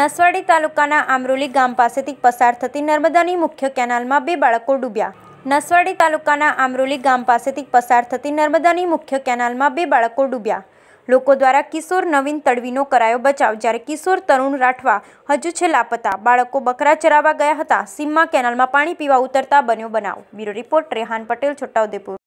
નસવાડી તાલુકાના આમરોલી ગામ પાસેથી પસાર થતી નર્મદાની મુખ્ય કેનાલમાં બે બાળકો ડૂબ્યા નસવાડી તાલુકાના આમરોલી ગામ પાસેથી પસાર થતી નર્મદાની મુખ્ય કેનાલમાં બે બાળકો ડૂબ્યા લોકો દ્વારા કિશોર નવીન તડવીનો કરાયો બચાવ જ્યારે કિશોર તરુણ રાઠવા હજુ છે લાપતા બાળકો બકરા ચરાવવા ગયા હતા સીમમાં કેનાલમાં પાણી પીવા ઉતરતા બન્યો બનાવ બ્યુરો રિપોર્ટ રેહાન પટેલ છોટાઉદેપુર